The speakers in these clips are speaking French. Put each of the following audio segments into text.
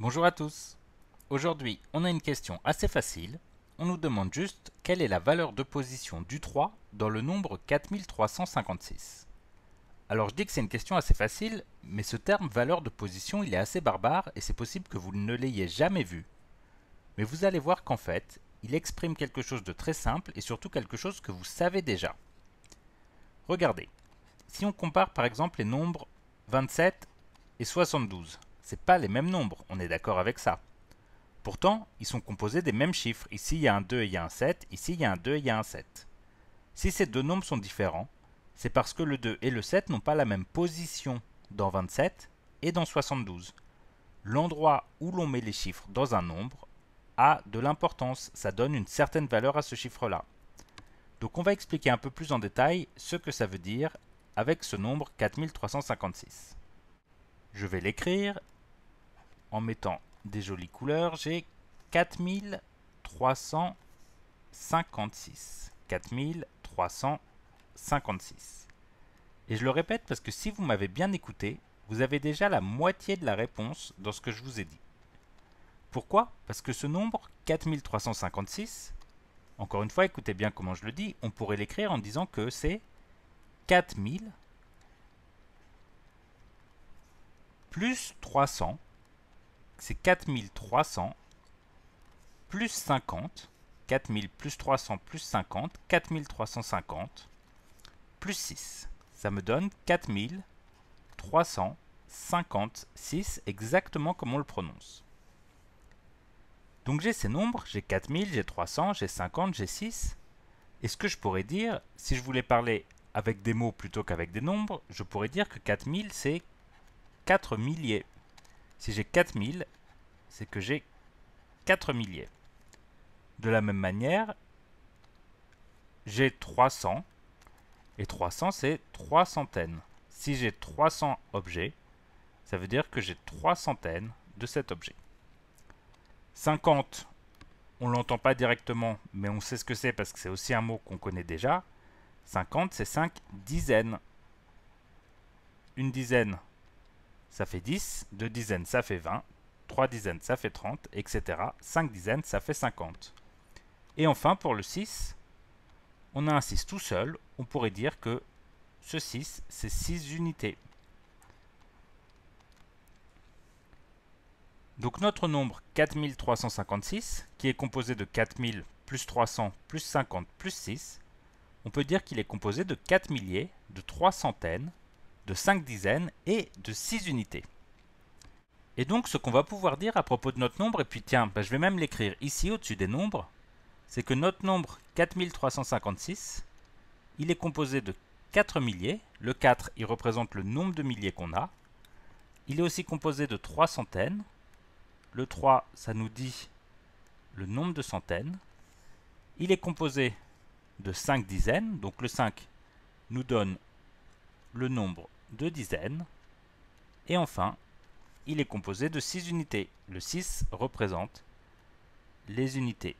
Bonjour à tous. Aujourd'hui, on a une question assez facile. On nous demande juste quelle est la valeur de position du 3 dans le nombre 4356. Alors je dis que c'est une question assez facile, mais ce terme valeur de position il est assez barbare et c'est possible que vous ne l'ayez jamais vu. Mais vous allez voir qu'en fait, il exprime quelque chose de très simple et surtout quelque chose que vous savez déjà. Regardez, si on compare par exemple les nombres 27 et 72, ce pas les mêmes nombres, on est d'accord avec ça. Pourtant, ils sont composés des mêmes chiffres. Ici, il y a un 2 et il y a un 7. Ici, il y a un 2 et il y a un 7. Si ces deux nombres sont différents, c'est parce que le 2 et le 7 n'ont pas la même position dans 27 et dans 72. L'endroit où l'on met les chiffres dans un nombre a de l'importance, ça donne une certaine valeur à ce chiffre-là. Donc on va expliquer un peu plus en détail ce que ça veut dire avec ce nombre 4356. Je vais l'écrire en mettant des jolies couleurs. J'ai 4356. 4356. Et je le répète parce que si vous m'avez bien écouté, vous avez déjà la moitié de la réponse dans ce que je vous ai dit. Pourquoi Parce que ce nombre, 4356, encore une fois, écoutez bien comment je le dis, on pourrait l'écrire en disant que c'est 4000 plus 300, c'est 4300, plus 50, 4000 plus 300 plus 50, 4350, plus 6. Ça me donne 4356, exactement comme on le prononce. Donc j'ai ces nombres, j'ai 4000, j'ai 300, j'ai 50, j'ai 6. Et ce que je pourrais dire, si je voulais parler avec des mots plutôt qu'avec des nombres, je pourrais dire que 4000 c'est 4 milliers. Si j'ai 4000, c'est que j'ai 4 milliers. De la même manière, j'ai 300. Et 300, c'est 3 centaines. Si j'ai 300 objets, ça veut dire que j'ai 3 centaines de cet objet. 50, on ne l'entend pas directement, mais on sait ce que c'est parce que c'est aussi un mot qu'on connaît déjà. 50, c'est 5 dizaines. Une dizaine, ça fait 10, 2 dizaines, ça fait 20, 3 dizaines, ça fait 30, etc. 5 dizaines, ça fait 50. Et enfin, pour le 6, on a un 6 tout seul, on pourrait dire que ce 6, c'est 6 unités. Donc notre nombre 4356, qui est composé de 4000 plus 300 plus 50 plus 6, on peut dire qu'il est composé de 4 milliers, de 3 centaines, de 5 dizaines et de 6 unités. Et donc ce qu'on va pouvoir dire à propos de notre nombre, et puis tiens, bah, je vais même l'écrire ici au-dessus des nombres, c'est que notre nombre 4356, il est composé de 4 milliers, le 4 il représente le nombre de milliers qu'on a, il est aussi composé de 3 centaines, le 3 ça nous dit le nombre de centaines, il est composé de 5 dizaines, donc le 5 nous donne le nombre de dizaines. Et enfin, il est composé de 6 unités. Le 6 représente les unités.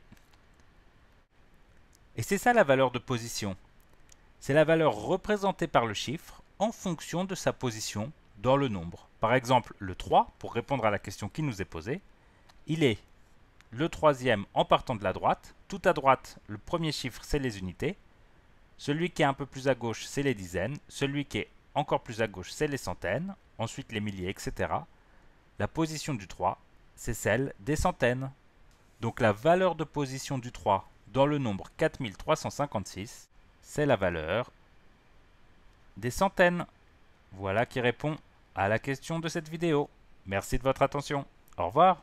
Et c'est ça la valeur de position. C'est la valeur représentée par le chiffre en fonction de sa position dans le nombre. Par exemple, le 3, pour répondre à la question qui nous est posée, il est le troisième en partant de la droite. Tout à droite, le premier chiffre, c'est les unités. Celui qui est un peu plus à gauche, c'est les dizaines. Celui qui est encore plus à gauche, c'est les centaines. Ensuite, les milliers, etc. La position du 3, c'est celle des centaines. Donc la valeur de position du 3 dans le nombre 4356, c'est la valeur des centaines. Voilà qui répond à la question de cette vidéo. Merci de votre attention. Au revoir.